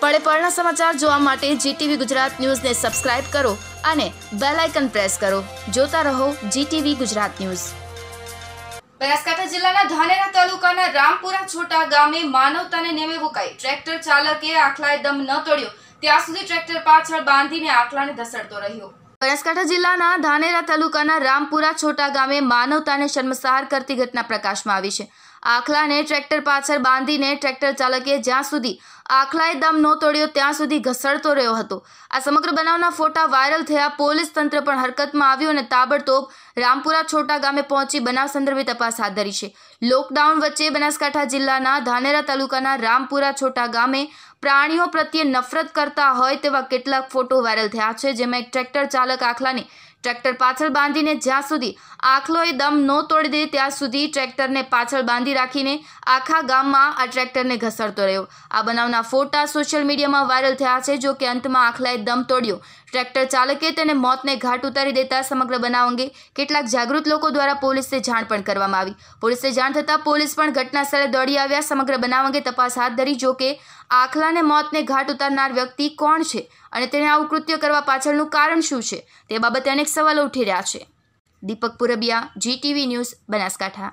પળે સમાચાર જોવા માટે જીટીવી ગુજરાત ન્યૂઝને સબસ્ક્રાઇબ કરો અને બેલ આઇકન પ્રેસ કરો જોતા રહો જીટીવી ગુજરાત ન્યૂઝ બનાસકાંઠા જિલ્લાના ધાનેરા તાલુકાના રામપુરા છોટા ગામે માનવતાને નેમે મુકાઈ ટ્રેક્ટર ચાલકે આખલાએ દમ ન તોડ્યો ત્યાં સુધી ટ્રેક્ટર પાછળ બાંધીને આખલાને ધસડતો રહ્યો બનાસકાંઠા જિલ્લાના ધાનેરા તાલુકાના રામપુરા છોટા ગામે માનવતાને શર્મસાર કરતી ઘટના પ્રકાશમાં આવી છે આખલાને ટ્રેક્ટર પાછળ બાંધીને ટ્રેક્ટર ચાલકે જ્યાં સુધી આખલાએ દમ ન તોડ્યો ત્યાં સુધી ઘસડતો રહ્યો હતો આ સમગ્ર બનાવના ફોટા વાયરલ થયા પોલીસ તંત્ર પણ હરકતમાં આવ્યું અને તાબડતોબ રામપુરા છોટા ગામે પહોંચી બનાવ સંદર્ભે તપાસ હાથ ધરી છે લોકડાઉન વચ્ચે બનાસકાંઠા જિલ્લાના ધાનેરા તાલુકાના રામપુરા છોટા ગામે પ્રાણીઓ પ્રત્યે નફરત કરતા હોય તેવા કેટલાક ફોટો વાયરલ થયા છે જેમાં એક ટ્રેક્ટર ચાલક આખલાની ટ્રેક્ટર પાછળ બાંધીને જ્યાં સુધી આખલોએ દમ ન તોડી દે ત્યાં સુધી ટ્રેક્ટરને પાછળ બાંધી રાખીને આખા ગામમાં આ ટ્રેક્ટરને ઘસડતો રહ્યો આ બનાવના ફોટા સોશિયલ મીડિયામાં વાયરલ થયા છે જો કે અંતમાં આખલાએ દમ તોડ્યો ટ્રેક્ટર ચાલકે તેને મોતને ઘાટ ઉતારી દેતા સમગ્ર બનાવ અંગે કેટલાક જાગૃત લોકો દ્વારા પોલીસને જાણ પણ કરવામાં આવી પોલીસને જાણ થતાં પોલીસ પણ ઘટના સ્થળે દોડી આવ્યા સમગ્ર બનાવ અંગે તપાસ હાથ ધરી જો કે આખલાને મોતને ઘાટ ઉતારનાર વ્યક્તિ કોણ છે અને તેણે આવું કૃત્ય કરવા પાછળનું કારણ શું છે તે બાબતે અનેક સવાલો ઉઠી રહ્યા છે દીપક પુરબિયા જીટીવી ન્યૂઝ બનાસકાંઠા